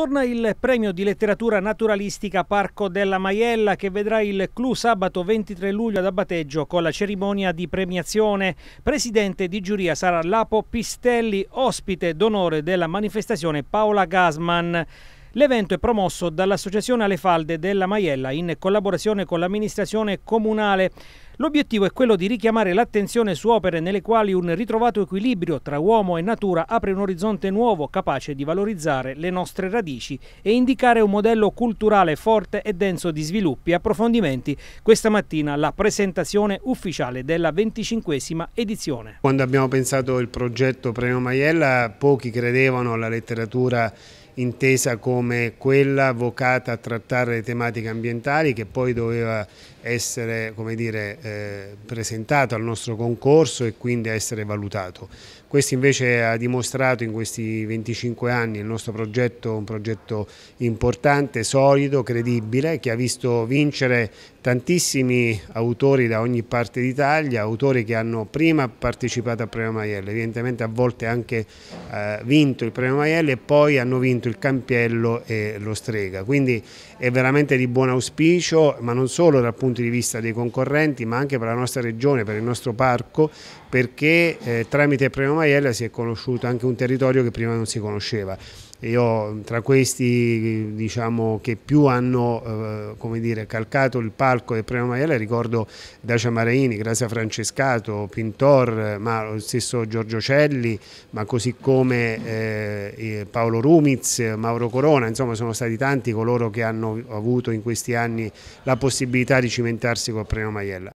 Torna il premio di letteratura naturalistica Parco della Maiella che vedrà il CLU sabato 23 luglio ad Abbateggio con la cerimonia di premiazione. Presidente di giuria sarà Lapo Pistelli, ospite d'onore della manifestazione Paola Gasman. L'evento è promosso dall'Associazione Alle Falde della Maiella in collaborazione con l'amministrazione comunale. L'obiettivo è quello di richiamare l'attenzione su opere nelle quali un ritrovato equilibrio tra uomo e natura apre un orizzonte nuovo capace di valorizzare le nostre radici e indicare un modello culturale forte e denso di sviluppi e approfondimenti. Questa mattina la presentazione ufficiale della 25esima edizione. Quando abbiamo pensato il progetto Premio Maiella pochi credevano alla letteratura intesa come quella vocata a trattare le tematiche ambientali che poi doveva essere dire, eh, presentato al nostro concorso e quindi essere valutato. Questo invece ha dimostrato in questi 25 anni il nostro progetto, un progetto importante, solido, credibile, che ha visto vincere tantissimi autori da ogni parte d'Italia, autori che hanno prima partecipato al premio Maiello, evidentemente a volte anche eh, vinto il premio Maiello e poi hanno vinto il Campiello e lo Strega. Quindi è veramente di buon auspicio, ma non solo dal punto di vista dei concorrenti, ma anche per la nostra regione, per il nostro parco, perché eh, tramite Premio Maiella si è conosciuto anche un territorio che prima non si conosceva. Io tra questi diciamo, che più hanno eh, dire, calcato il palco del Premio Maiella ricordo Dacia Maraini, Grazia Francescato, Pintor, eh, ma lo stesso Giorgio Celli, ma così come eh, eh Paolo Rumiz, Mauro Corona, insomma sono stati tanti coloro che hanno avuto in questi anni la possibilità di cimentarsi col premio Maiella.